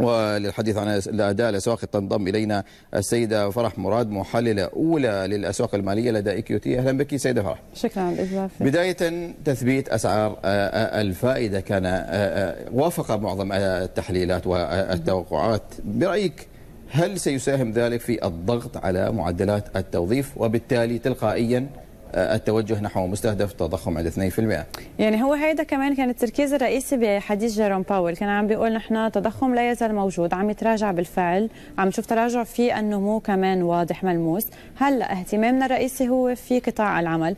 وللحديث عن أداء الأسواق تنضم إلينا السيدة فرح مراد محللة أولى للأسواق المالية لدى إي كيو تي أهلا بك سيدة فرح شكرا على الإضافة بداية تثبيت أسعار آه، آه، الفائدة كان آه، وافق معظم التحليلات والتوقعات برأيك هل سيساهم ذلك في الضغط على معدلات التوظيف وبالتالي تلقائيا آه، التوجه نحو مستهدف التضخم عند 2% يعني هو هيدا كمان كان التركيز الرئيسي بحديث جيروم باول كان عم بيقول نحن تضخم لا يزال موجود عم يتراجع بالفعل عم نشوف تراجع في النمو كمان واضح ملموس هلا اهتمامنا الرئيسي هو في قطاع العمل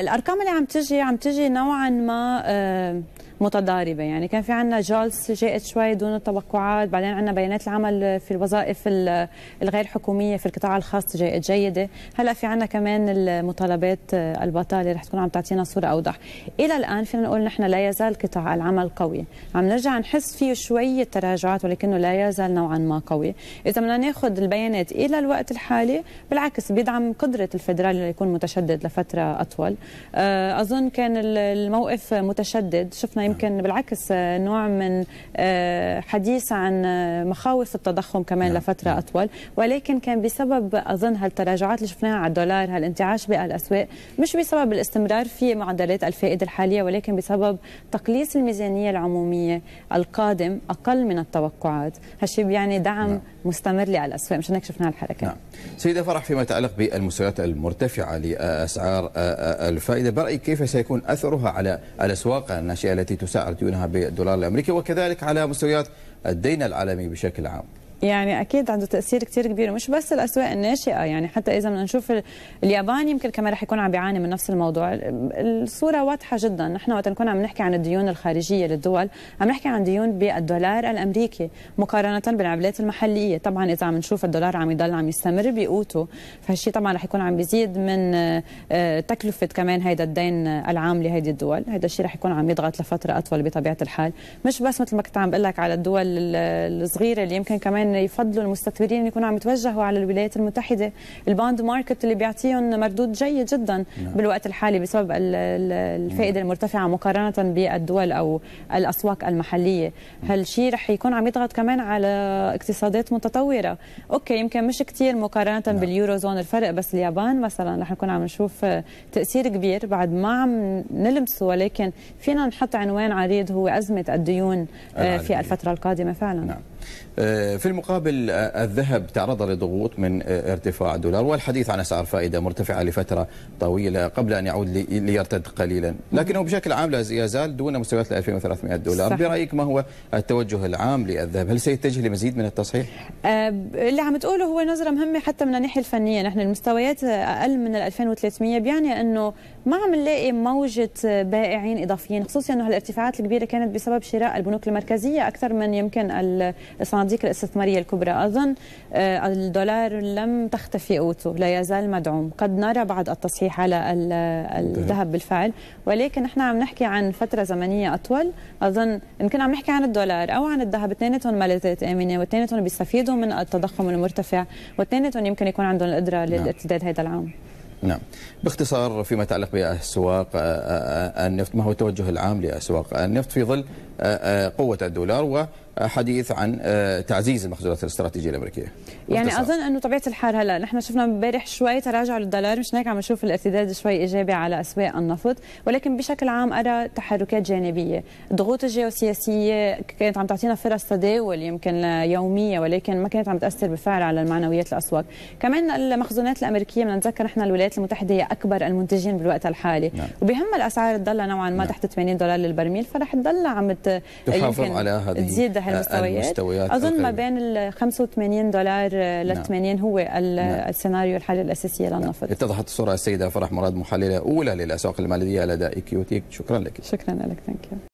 الارقام اللي عم تجي عم تجي نوعا ما آه متضاربه يعني كان في عندنا جولز جاءت شوي دون التوقعات بعدين عندنا بيانات العمل في الوظائف الغير حكوميه في القطاع الخاص جاءت جيده هلا في عندنا كمان المطالبات نسبات آه، البطاله رح تكون عم تعطينا صوره اوضح الى الان فينا نقول نحن لا يزال قطاع العمل قوي عم نرجع نحس فيه شويه تراجعات ولكنه لا يزال نوعا ما قوي اذا بدنا ناخذ البيانات الى الوقت الحالي بالعكس بيدعم قدره الفدرالي ليكون متشدد لفتره اطول آه، اظن كان الموقف متشدد شفنا يمكن بالعكس آه، نوع من حديث عن مخاوف التضخم كمان نعم، لفتره نعم. اطول ولكن كان بسبب اظن هالتراجعات اللي شفناها على الدولار هالانتعاش بقى الأسواق الأسواق مش بسبب الاستمرار في معدلات الفائدة الحالية ولكن بسبب تقليص الميزانية العمومية القادم أقل من التوقعات هالشيء بيعني دعم نعم. مستمر للأسواق مشان هيك شفنا الحركة نعم. سيدة فرح فيما يتعلق بالمستويات المرتفعة لأسعار الفائدة برأيك كيف سيكون أثرها على الأسواق الناشئة التي تسعر ديونها بالدولار الأمريكي وكذلك على مستويات الدين العالمي بشكل عام يعني اكيد عنده تاثير كثير كبير ومش بس الاسواق الناشئه يعني حتى اذا بدنا نشوف اليابان يمكن كمان رح يكون عم بيعاني من نفس الموضوع الصوره واضحه جدا نحن وقت نكون عم نحكي عن الديون الخارجيه للدول عم نحكي عن ديون بالدولار الامريكي مقارنه بالعملات المحليه طبعا اذا عم نشوف الدولار عم يضل عم يستمر بقوته فهالشيء طبعا رح يكون عم بيزيد من آه، آه، تكلفه كمان هيدا الدين العام لهيدي الدول هيدا الشيء رح يكون عم يضغط لفتره اطول بطبيعه الحال مش بس مثل ما كنت عم بقول لك على الدول الصغيره اللي يمكن كمان ممكن يفضلوا المستثمرين يكونوا عم يتوجهوا على الولايات المتحده الباند ماركت اللي بيعطيهم مردود جيد جدا نعم. بالوقت الحالي بسبب الفائده نعم. المرتفعه مقارنه بالدول او الاسواق المحليه نعم. هالشيء رح يكون عم يضغط كمان على اقتصادات متطوره اوكي يمكن مش كثير مقارنه نعم. باليورو زون الفرق بس اليابان مثلا رح نكون عم نشوف تاثير كبير بعد ما عم نلمسه ولكن فينا نحط عنوان عريض هو ازمه الديون آه، العالمية. في الفتره القادمه فعلا نعم. آه، في المقابل آه، الذهب تعرض لضغوط من آه، ارتفاع الدولار والحديث عن اسعار فائده مرتفعه لفتره طويله قبل ان يعود ليرتد قليلا، لكنه بشكل عام لا يزال دون مستويات 2300 دولار، صحيح. برايك ما هو التوجه العام للذهب؟ هل سيتجه لمزيد من التصحيح؟ اللي عم تقوله هو نظره مهمه حتى من الناحيه الفنيه، نحن المستويات اقل من ال 2300 بيعني انه ما عم نلاقي موجه بائعين اضافيين، خصوصا انه هالارتفاعات الكبيره كانت بسبب شراء البنوك المركزيه اكثر من يمكن الصناديق الاستثمارية الكبرى أيضا آه، الدولار لم تختفي قوته لا يزال مدعوم قد نرى بعض التصحيح على الذهب بالفعل ولكن نحن عم نحكي عن فترة زمنية أطول أظن يمكن عم نحكي عن الدولار أو عن الذهب اثنيناتهم ملاذات آمنة واثنيناتهم بيستفيدوا من التضخم المرتفع واثنيناتهم يمكن يكون عندهم القدرة نعم. للارتداد هذا العام نعم باختصار فيما يتعلق بأسواق آه، آه، النفط ما هو التوجه العام لأسواق النفط في ظل قوة الدولار حديث عن آه، تعزيز المخزونات الاستراتيجيه الامريكيه يعني مختصر. اظن انه طبيعه الحال هلا نحن شفنا امبارح شوي تراجع للدولار مش هيك عم نشوف الارتداد شوي ايجابي على اسواق النفط ولكن بشكل عام ارى تحركات جانبيه الضغوط الجيوسياسيه كانت عم تعطينا فرص تداول يمكن يوميه ولكن ما كانت عم تاثر بالفعل على المعنويات الاسواق كمان المخزونات الامريكيه بدنا نتذكر نحن الولايات المتحده هي اكبر المنتجين بالوقت الحالي نعم. وبهم الاسعار تضلها نوعا ما نعم. تحت 80 دولار للبرميل فرح تضلها عم تحافظ على هذه تزيد هالمستويات آه، اظن ما بين ال 85 دولار لل 80 نعم. هو نعم. السيناريو الحاله الاساسيه للنفط نعم. اتضحت الصوره السيده فرح مراد محلله اولى للاسواق الماليه لدى اي كيو تيك شكرا لك شكرا لك ثانك يو